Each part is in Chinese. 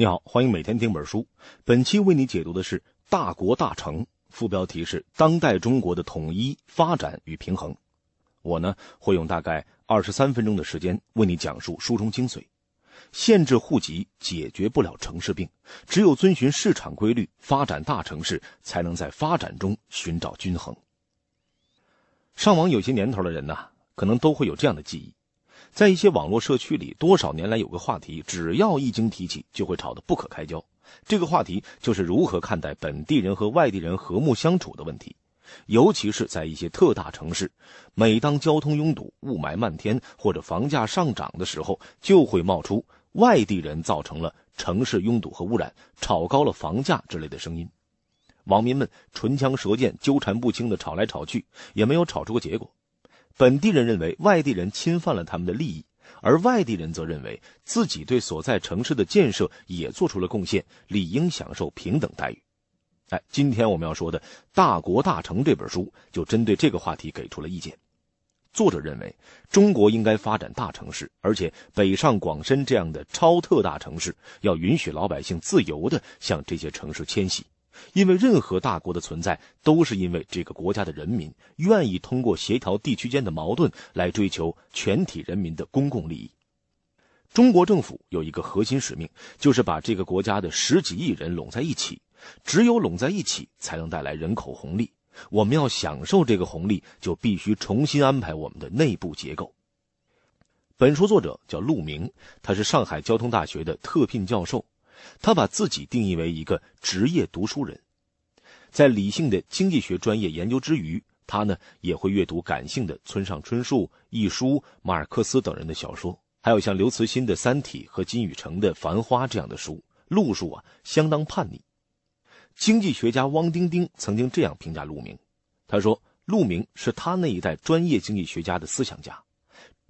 你好，欢迎每天听本书。本期为你解读的是《大国大城》，副标题是“当代中国的统一、发展与平衡”。我呢会用大概二十三分钟的时间为你讲述书中精髓。限制户籍解决不了城市病，只有遵循市场规律发展大城市，才能在发展中寻找均衡。上网有些年头的人呐，可能都会有这样的记忆。在一些网络社区里，多少年来有个话题，只要一经提起，就会吵得不可开交。这个话题就是如何看待本地人和外地人和睦相处的问题，尤其是在一些特大城市，每当交通拥堵、雾霾漫天或者房价上涨的时候，就会冒出外地人造成了城市拥堵和污染、炒高了房价之类的声音。网民们唇枪舌剑、纠缠不清的吵来吵去，也没有吵出个结果。本地人认为外地人侵犯了他们的利益，而外地人则认为自己对所在城市的建设也做出了贡献，理应享受平等待遇。哎，今天我们要说的《大国大城》这本书就针对这个话题给出了意见。作者认为，中国应该发展大城市，而且北上广深这样的超特大城市要允许老百姓自由地向这些城市迁徙。因为任何大国的存在，都是因为这个国家的人民愿意通过协调地区间的矛盾，来追求全体人民的公共利益。中国政府有一个核心使命，就是把这个国家的十几亿人拢在一起。只有拢在一起，才能带来人口红利。我们要享受这个红利，就必须重新安排我们的内部结构。本书作者叫陆明，他是上海交通大学的特聘教授。他把自己定义为一个职业读书人，在理性的经济学专业研究之余，他呢也会阅读感性的村上春树、一书、马尔克斯等人的小说，还有像刘慈欣的《三体》和金宇澄的《繁花》这样的书。路数啊，相当叛逆。经济学家汪丁丁曾经这样评价陆明，他说：“陆明是他那一代专业经济学家的思想家。”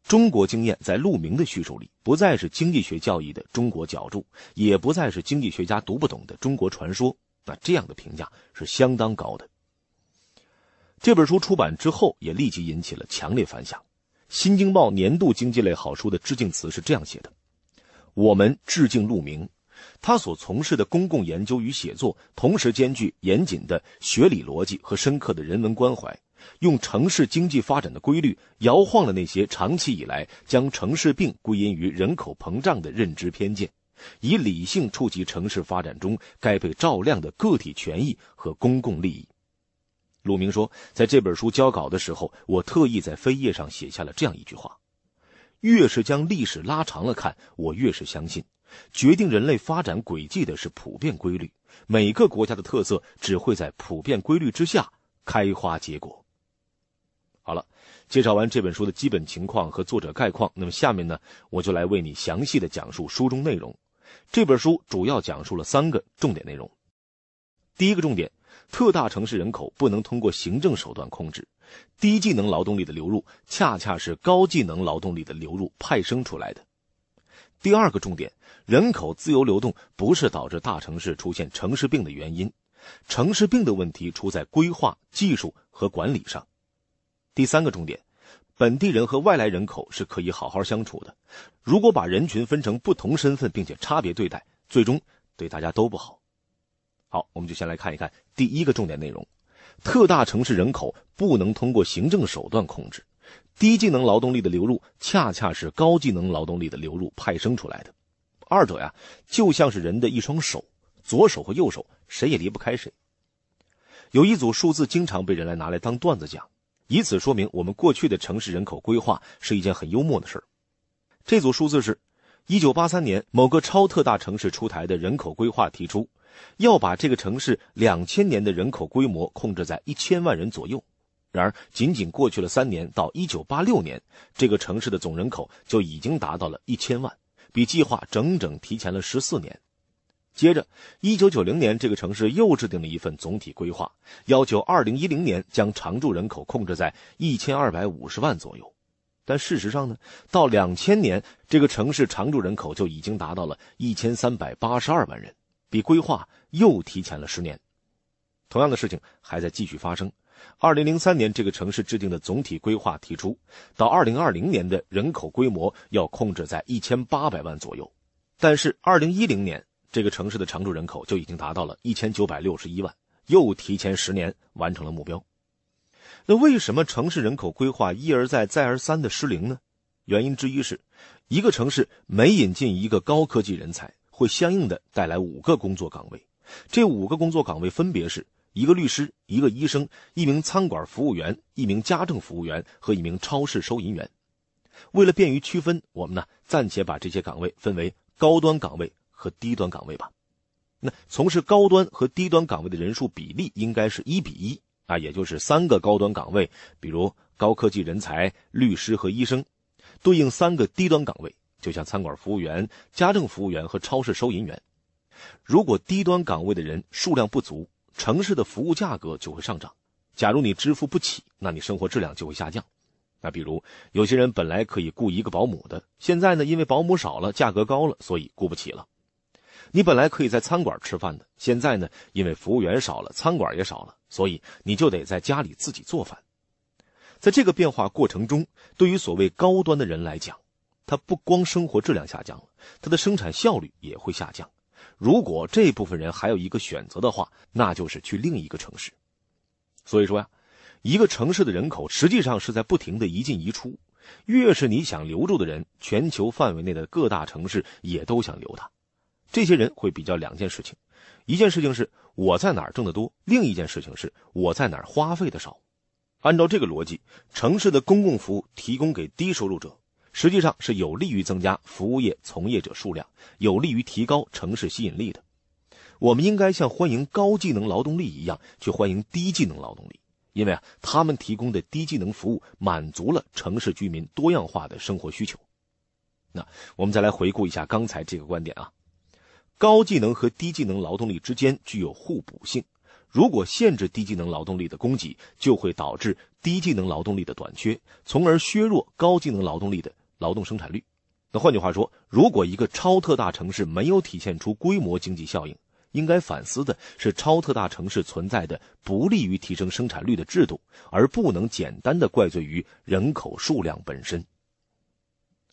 中国经验在陆明的叙述里，不再是经济学教义的中国角注，也不再是经济学家读不懂的中国传说。那这样的评价是相当高的。这本书出版之后，也立即引起了强烈反响。《新京报》年度经济类好书的致敬词是这样写的：“我们致敬陆明，他所从事的公共研究与写作，同时兼具严谨的学理逻辑和深刻的人文关怀。”用城市经济发展的规律摇晃了那些长期以来将城市病归因于人口膨胀的认知偏见，以理性触及城市发展中该被照亮的个体权益和公共利益。鲁明说，在这本书交稿的时候，我特意在扉页上写下了这样一句话：越是将历史拉长了看，我越是相信，决定人类发展轨迹的是普遍规律，每个国家的特色只会在普遍规律之下开花结果。好了，介绍完这本书的基本情况和作者概况，那么下面呢，我就来为你详细的讲述书中内容。这本书主要讲述了三个重点内容。第一个重点，特大城市人口不能通过行政手段控制，低技能劳动力的流入恰恰是高技能劳动力的流入派生出来的。第二个重点，人口自由流动不是导致大城市出现城市病的原因，城市病的问题出在规划、技术和管理上。第三个重点，本地人和外来人口是可以好好相处的。如果把人群分成不同身份并且差别对待，最终对大家都不好。好，我们就先来看一看第一个重点内容：特大城市人口不能通过行政手段控制，低技能劳动力的流入恰恰是高技能劳动力的流入派生出来的。二者呀，就像是人的一双手，左手和右手，谁也离不开谁。有一组数字经常被人来拿来当段子讲。以此说明，我们过去的城市人口规划是一件很幽默的事儿。这组数字是：一九八三年，某个超特大城市出台的人口规划提出，要把这个城市两千年的人口规模控制在一千万人左右。然而，仅仅过去了三年，到一九八六年，这个城市的总人口就已经达到了一千万，比计划整整提前了十四年。接着，一九九零年，这个城市又制定了一份总体规划，要求二零一零年将常住人口控制在一千二百五十万左右。但事实上呢，到两千年，这个城市常住人口就已经达到了一千三百八十二万人，比规划又提前了十年。同样的事情还在继续发生。二零零三年，这个城市制定的总体规划提出，到二零二零年的人口规模要控制在一千八百万左右。但是二零一零年，这个城市的常住人口就已经达到了一千九百六十一万，又提前十年完成了目标。那为什么城市人口规划一而再、再而三的失灵呢？原因之一是，一个城市每引进一个高科技人才，会相应的带来五个工作岗位。这五个工作岗位分别是一个律师、一个医生、一名餐馆服务员、一名家政服务员和一名超市收银员。为了便于区分，我们呢暂且把这些岗位分为高端岗位。和低端岗位吧，那从事高端和低端岗位的人数比例应该是一比一啊，也就是三个高端岗位，比如高科技人才、律师和医生，对应三个低端岗位，就像餐馆服务员、家政服务员和超市收银员。如果低端岗位的人数量不足，城市的服务价格就会上涨。假如你支付不起，那你生活质量就会下降。那比如有些人本来可以雇一个保姆的，现在呢，因为保姆少了，价格高了，所以雇不起了。你本来可以在餐馆吃饭的，现在呢，因为服务员少了，餐馆也少了，所以你就得在家里自己做饭。在这个变化过程中，对于所谓高端的人来讲，他不光生活质量下降了，他的生产效率也会下降。如果这部分人还有一个选择的话，那就是去另一个城市。所以说呀，一个城市的人口实际上是在不停的移进移出，越是你想留住的人，全球范围内的各大城市也都想留他。这些人会比较两件事情，一件事情是我在哪儿挣得多，另一件事情是我在哪儿花费的少。按照这个逻辑，城市的公共服务提供给低收入者，实际上是有利于增加服务业从业者数量，有利于提高城市吸引力的。我们应该像欢迎高技能劳动力一样去欢迎低技能劳动力，因为啊，他们提供的低技能服务满足了城市居民多样化的生活需求。那我们再来回顾一下刚才这个观点啊。高技能和低技能劳动力之间具有互补性，如果限制低技能劳动力的供给，就会导致低技能劳动力的短缺，从而削弱高技能劳动力的劳动生产率。那换句话说，如果一个超特大城市没有体现出规模经济效应，应该反思的是超特大城市存在的不利于提升生产率的制度，而不能简单的怪罪于人口数量本身。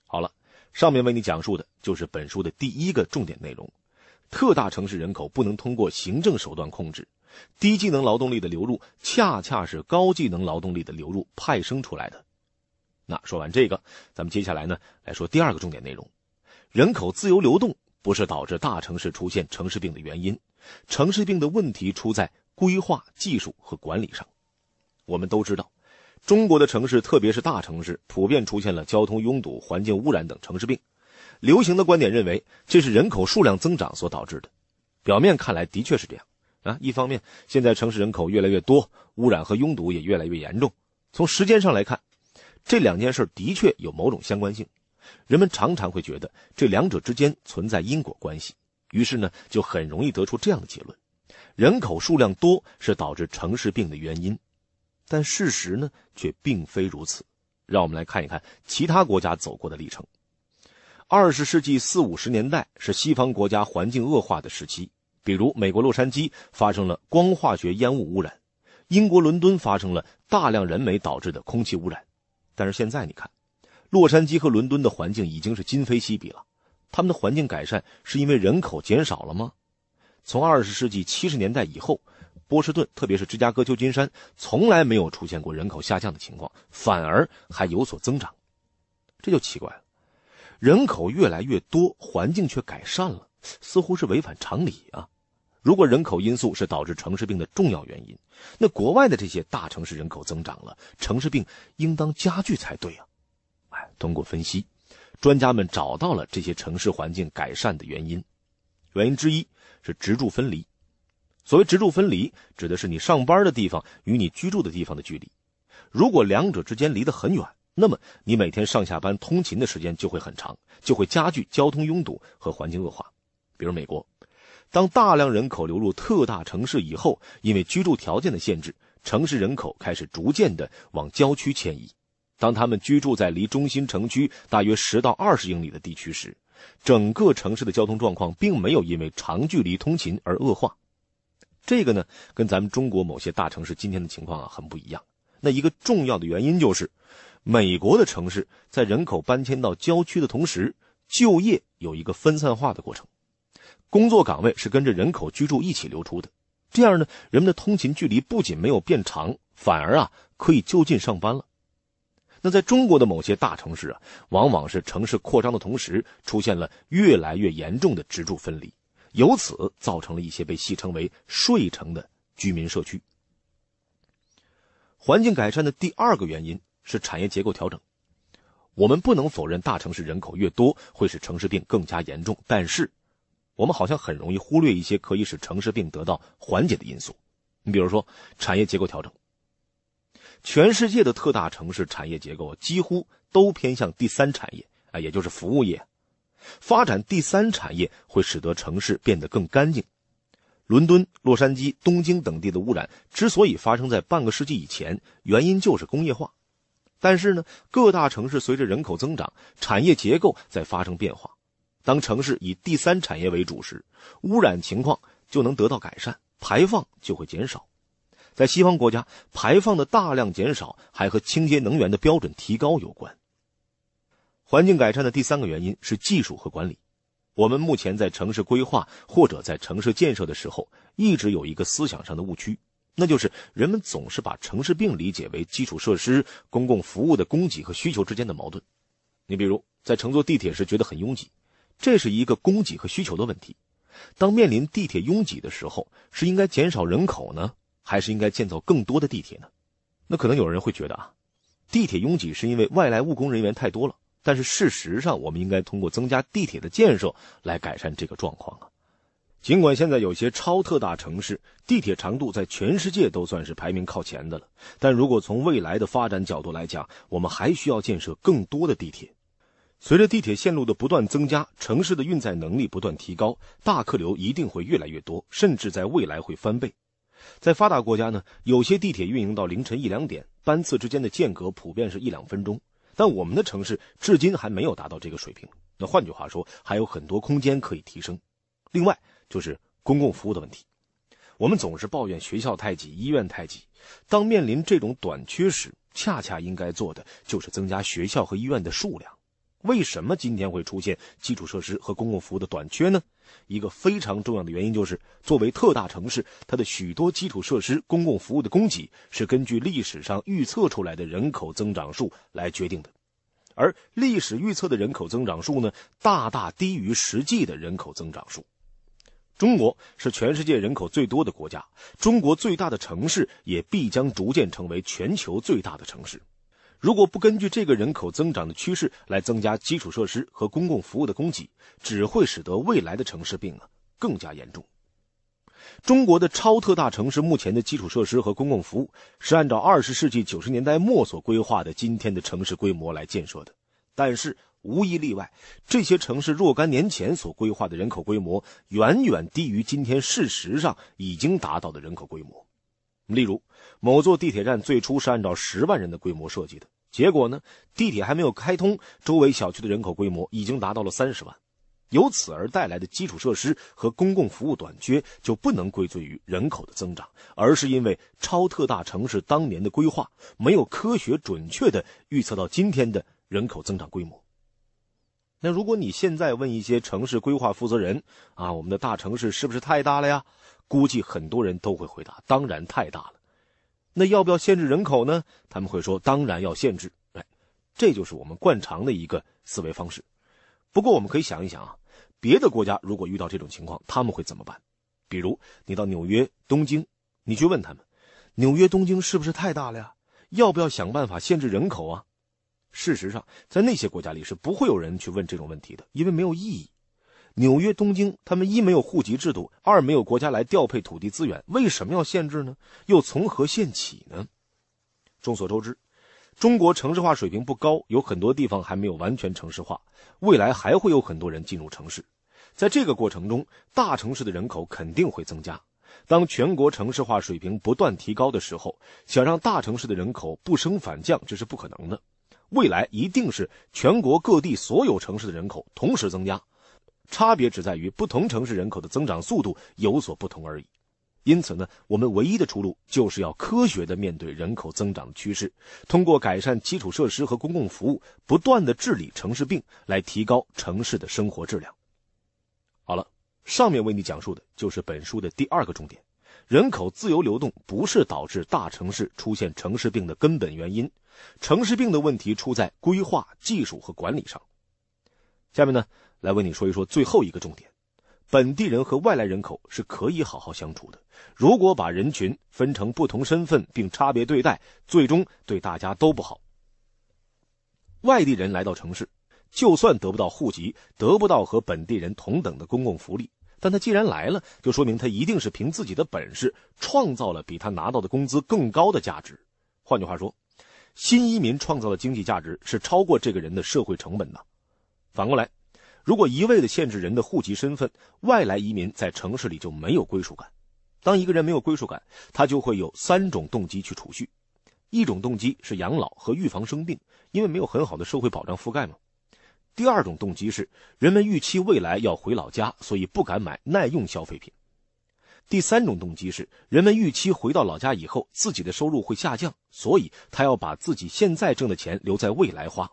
好了，上面为你讲述的就是本书的第一个重点内容。特大城市人口不能通过行政手段控制，低技能劳动力的流入恰恰是高技能劳动力的流入派生出来的。那说完这个，咱们接下来呢来说第二个重点内容：人口自由流动不是导致大城市出现城市病的原因，城市病的问题出在规划、技术和管理上。我们都知道，中国的城市，特别是大城市，普遍出现了交通拥堵、环境污染等城市病。流行的观点认为，这是人口数量增长所导致的。表面看来的确是这样啊。一方面，现在城市人口越来越多，污染和拥堵也越来越严重。从时间上来看，这两件事的确有某种相关性。人们常常会觉得这两者之间存在因果关系，于是呢，就很容易得出这样的结论：人口数量多是导致城市病的原因。但事实呢，却并非如此。让我们来看一看其他国家走过的历程。二十世纪四五十年代是西方国家环境恶化的时期，比如美国洛杉矶发生了光化学烟雾污染，英国伦敦发生了大量人煤导致的空气污染。但是现在你看，洛杉矶和伦敦的环境已经是今非昔比了。他们的环境改善是因为人口减少了吗？从二十世纪七十年代以后，波士顿特别是芝加哥、旧金山从来没有出现过人口下降的情况，反而还有所增长，这就奇怪了。人口越来越多，环境却改善了，似乎是违反常理啊！如果人口因素是导致城市病的重要原因，那国外的这些大城市人口增长了，城市病应当加剧才对啊！哎，通过分析，专家们找到了这些城市环境改善的原因，原因之一是植住分离。所谓植住分离，指的是你上班的地方与你居住的地方的距离，如果两者之间离得很远。那么，你每天上下班通勤的时间就会很长，就会加剧交通拥堵和环境恶化。比如美国，当大量人口流入特大城市以后，因为居住条件的限制，城市人口开始逐渐的往郊区迁移。当他们居住在离中心城区大约十到二十英里的地区时，整个城市的交通状况并没有因为长距离通勤而恶化。这个呢，跟咱们中国某些大城市今天的情况啊很不一样。那一个重要的原因就是。美国的城市在人口搬迁到郊区的同时，就业有一个分散化的过程，工作岗位是跟着人口居住一起流出的。这样呢，人们的通勤距离不仅没有变长，反而啊可以就近上班了。那在中国的某些大城市啊，往往是城市扩张的同时出现了越来越严重的职住分离，由此造成了一些被戏称为“睡城”的居民社区。环境改善的第二个原因。是产业结构调整。我们不能否认大城市人口越多会使城市病更加严重，但是我们好像很容易忽略一些可以使城市病得到缓解的因素。你比如说产业结构调整，全世界的特大城市产业结构几乎都偏向第三产业啊，也就是服务业。发展第三产业会使得城市变得更干净。伦敦、洛杉矶、东京等地的污染之所以发生在半个世纪以前，原因就是工业化。但是呢，各大城市随着人口增长，产业结构在发生变化。当城市以第三产业为主时，污染情况就能得到改善，排放就会减少。在西方国家，排放的大量减少还和清洁能源的标准提高有关。环境改善的第三个原因是技术和管理。我们目前在城市规划或者在城市建设的时候，一直有一个思想上的误区。那就是人们总是把城市病理解为基础设施、公共服务的供给和需求之间的矛盾。你比如，在乘坐地铁时觉得很拥挤，这是一个供给和需求的问题。当面临地铁拥挤的时候，是应该减少人口呢，还是应该建造更多的地铁呢？那可能有人会觉得啊，地铁拥挤是因为外来务工人员太多了。但是事实上，我们应该通过增加地铁的建设来改善这个状况啊。尽管现在有些超特大城市地铁长度在全世界都算是排名靠前的了，但如果从未来的发展角度来讲，我们还需要建设更多的地铁。随着地铁线路的不断增加，城市的运载能力不断提高，大客流一定会越来越多，甚至在未来会翻倍。在发达国家呢，有些地铁运营到凌晨一两点，班次之间的间隔普遍是一两分钟，但我们的城市至今还没有达到这个水平。那换句话说，还有很多空间可以提升。另外，就是公共服务的问题，我们总是抱怨学校太挤、医院太挤。当面临这种短缺时，恰恰应该做的就是增加学校和医院的数量。为什么今天会出现基础设施和公共服务的短缺呢？一个非常重要的原因就是，作为特大城市，它的许多基础设施、公共服务的供给是根据历史上预测出来的人口增长数来决定的，而历史预测的人口增长数呢，大大低于实际的人口增长数。中国是全世界人口最多的国家，中国最大的城市也必将逐渐成为全球最大的城市。如果不根据这个人口增长的趋势来增加基础设施和公共服务的供给，只会使得未来的城市病啊更加严重。中国的超特大城市目前的基础设施和公共服务是按照二十世纪九十年代末所规划的今天的城市规模来建设的，但是。无一例外，这些城市若干年前所规划的人口规模远远低于今天事实上已经达到的人口规模。例如，某座地铁站最初是按照十万人的规模设计的，结果呢，地铁还没有开通，周围小区的人口规模已经达到了三十万，由此而带来的基础设施和公共服务短缺就不能归罪于人口的增长，而是因为超特大城市当年的规划没有科学准确的预测到今天的人口增长规模。那如果你现在问一些城市规划负责人啊，我们的大城市是不是太大了呀？估计很多人都会回答，当然太大了。那要不要限制人口呢？他们会说，当然要限制。哎，这就是我们惯常的一个思维方式。不过我们可以想一想啊，别的国家如果遇到这种情况，他们会怎么办？比如你到纽约、东京，你去问他们，纽约、东京是不是太大了呀？要不要想办法限制人口啊？事实上，在那些国家里是不会有人去问这种问题的，因为没有意义。纽约、东京，他们一没有户籍制度，二没有国家来调配土地资源，为什么要限制呢？又从何限起呢？众所周知，中国城市化水平不高，有很多地方还没有完全城市化，未来还会有很多人进入城市。在这个过程中，大城市的人口肯定会增加。当全国城市化水平不断提高的时候，想让大城市的人口不升反降，这是不可能的。未来一定是全国各地所有城市的人口同时增加，差别只在于不同城市人口的增长速度有所不同而已。因此呢，我们唯一的出路就是要科学的面对人口增长的趋势，通过改善基础设施和公共服务，不断的治理城市病，来提高城市的生活质量。好了，上面为你讲述的就是本书的第二个重点。人口自由流动不是导致大城市出现城市病的根本原因，城市病的问题出在规划、技术和管理上。下面呢，来为你说一说最后一个重点：本地人和外来人口是可以好好相处的。如果把人群分成不同身份并差别对待，最终对大家都不好。外地人来到城市，就算得不到户籍，得不到和本地人同等的公共福利。但他既然来了，就说明他一定是凭自己的本事创造了比他拿到的工资更高的价值。换句话说，新移民创造的经济价值是超过这个人的社会成本的。反过来，如果一味的限制人的户籍身份，外来移民在城市里就没有归属感。当一个人没有归属感，他就会有三种动机去储蓄：一种动机是养老和预防生病，因为没有很好的社会保障覆盖嘛。第二种动机是，人们预期未来要回老家，所以不敢买耐用消费品。第三种动机是，人们预期回到老家以后自己的收入会下降，所以他要把自己现在挣的钱留在未来花。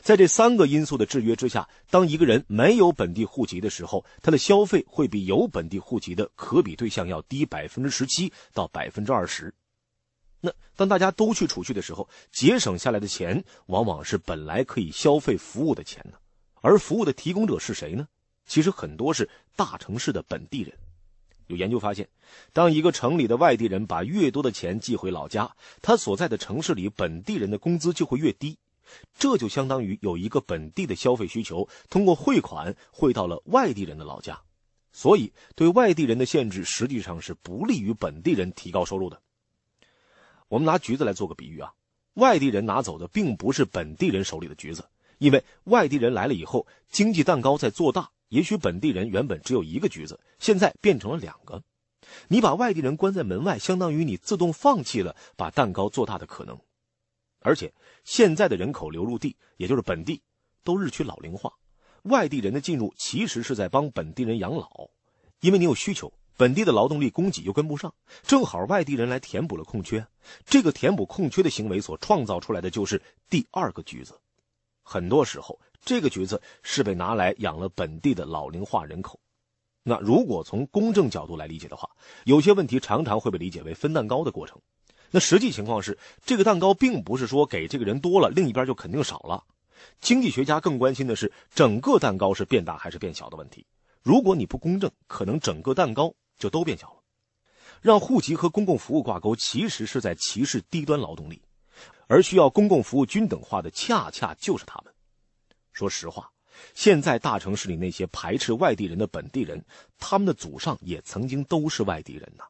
在这三个因素的制约之下，当一个人没有本地户籍的时候，他的消费会比有本地户籍的可比对象要低百分之十七到百分之二十。那当大家都去储蓄的时候，节省下来的钱往往是本来可以消费服务的钱呢。而服务的提供者是谁呢？其实很多是大城市的本地人。有研究发现，当一个城里的外地人把越多的钱寄回老家，他所在的城市里本地人的工资就会越低。这就相当于有一个本地的消费需求通过汇款汇到了外地人的老家，所以对外地人的限制实际上是不利于本地人提高收入的。我们拿橘子来做个比喻啊，外地人拿走的并不是本地人手里的橘子，因为外地人来了以后，经济蛋糕在做大，也许本地人原本只有一个橘子，现在变成了两个。你把外地人关在门外，相当于你自动放弃了把蛋糕做大的可能。而且现在的人口流入地，也就是本地，都日趋老龄化，外地人的进入其实是在帮本地人养老，因为你有需求。本地的劳动力供给又跟不上，正好外地人来填补了空缺。这个填补空缺的行为所创造出来的就是第二个橘子。很多时候，这个橘子是被拿来养了本地的老龄化人口。那如果从公正角度来理解的话，有些问题常常会被理解为分蛋糕的过程。那实际情况是，这个蛋糕并不是说给这个人多了，另一边就肯定少了。经济学家更关心的是整个蛋糕是变大还是变小的问题。如果你不公正，可能整个蛋糕。就都变小了，让户籍和公共服务挂钩，其实是在歧视低端劳动力，而需要公共服务均等化的，恰恰就是他们。说实话，现在大城市里那些排斥外地人的本地人，他们的祖上也曾经都是外地人呐。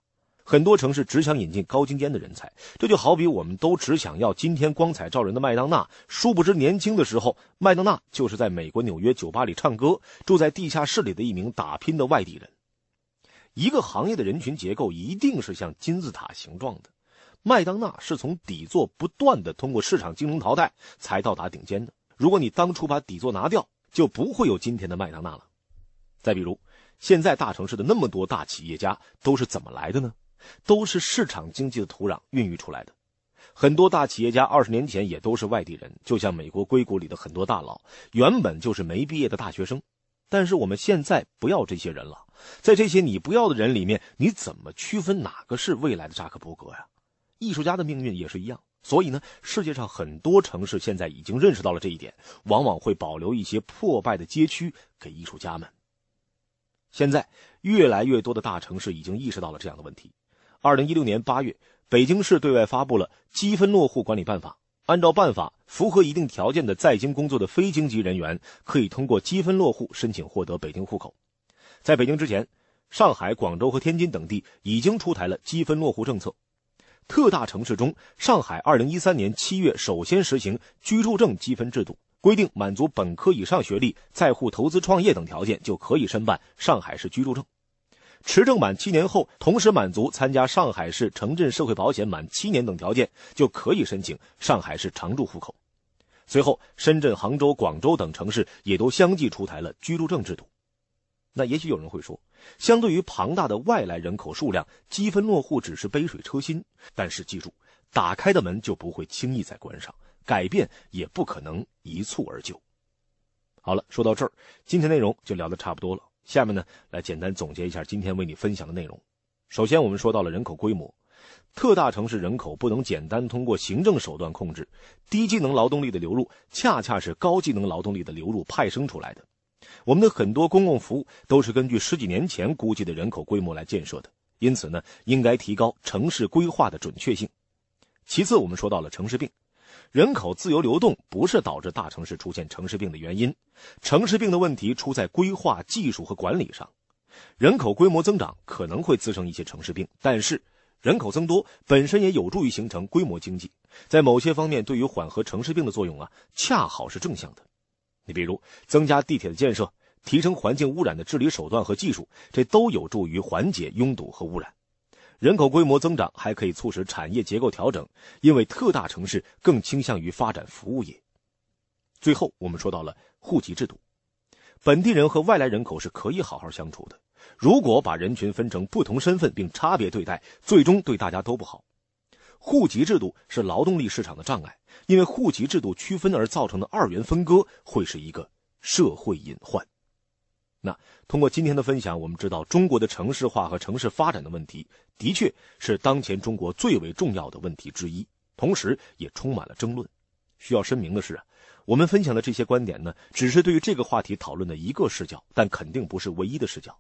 很多城市只想引进高精尖的人才，这就好比我们都只想要今天光彩照人的麦当娜，殊不知年轻的时候，麦当娜就是在美国纽约酒吧里唱歌、住在地下室里的一名打拼的外地人。一个行业的人群结构一定是像金字塔形状的，麦当娜是从底座不断的通过市场竞争淘汰才到达顶尖的。如果你当初把底座拿掉，就不会有今天的麦当娜了。再比如，现在大城市的那么多大企业家都是怎么来的呢？都是市场经济的土壤孕育出来的。很多大企业家二十年前也都是外地人，就像美国硅谷里的很多大佬，原本就是没毕业的大学生。但是我们现在不要这些人了，在这些你不要的人里面，你怎么区分哪个是未来的扎克伯格呀？艺术家的命运也是一样。所以呢，世界上很多城市现在已经认识到了这一点，往往会保留一些破败的街区给艺术家们。现在越来越多的大城市已经意识到了这样的问题。二零一六年八月，北京市对外发布了积分落户管理办法。按照办法，符合一定条件的在京工作的非京籍人员，可以通过积分落户申请获得北京户口。在北京之前，上海、广州和天津等地已经出台了积分落户政策。特大城市中，上海二零一三年七月首先实行居住证积分制度，规定满足本科以上学历、在沪投资创业等条件就可以申办上海市居住证。持证满七年后，同时满足参加上海市城镇社会保险满七年等条件，就可以申请上海市常住户口。随后，深圳、杭州、广州等城市也都相继出台了居住证制度。那也许有人会说，相对于庞大的外来人口数量，积分落户只是杯水车薪。但是记住，打开的门就不会轻易再关上，改变也不可能一蹴而就。好了，说到这儿，今天内容就聊得差不多了。下面呢，来简单总结一下今天为你分享的内容。首先，我们说到了人口规模，特大城市人口不能简单通过行政手段控制，低技能劳动力的流入恰恰是高技能劳动力的流入派生出来的。我们的很多公共服务都是根据十几年前估计的人口规模来建设的，因此呢，应该提高城市规划的准确性。其次，我们说到了城市病。人口自由流动不是导致大城市出现城市病的原因，城市病的问题出在规划技术和管理上。人口规模增长可能会滋生一些城市病，但是人口增多本身也有助于形成规模经济，在某些方面对于缓和城市病的作用啊，恰好是正向的。你比如增加地铁的建设，提升环境污染的治理手段和技术，这都有助于缓解拥堵和污染。人口规模增长还可以促使产业结构调整，因为特大城市更倾向于发展服务业。最后，我们说到了户籍制度，本地人和外来人口是可以好好相处的。如果把人群分成不同身份并差别对待，最终对大家都不好。户籍制度是劳动力市场的障碍，因为户籍制度区分而造成的二元分割会是一个社会隐患。那通过今天的分享，我们知道中国的城市化和城市发展的问题，的确是当前中国最为重要的问题之一，同时也充满了争论。需要声明的是啊，我们分享的这些观点呢，只是对于这个话题讨论的一个视角，但肯定不是唯一的视角。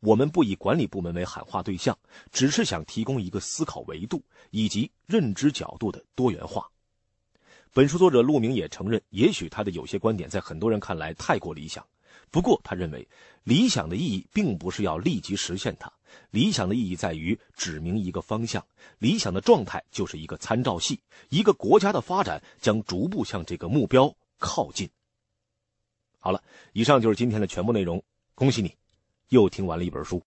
我们不以管理部门为喊话对象，只是想提供一个思考维度以及认知角度的多元化。本书作者陆明也承认，也许他的有些观点在很多人看来太过理想。不过，他认为，理想的意义并不是要立即实现它，理想的意义在于指明一个方向，理想的状态就是一个参照系，一个国家的发展将逐步向这个目标靠近。好了，以上就是今天的全部内容，恭喜你，又听完了一本书。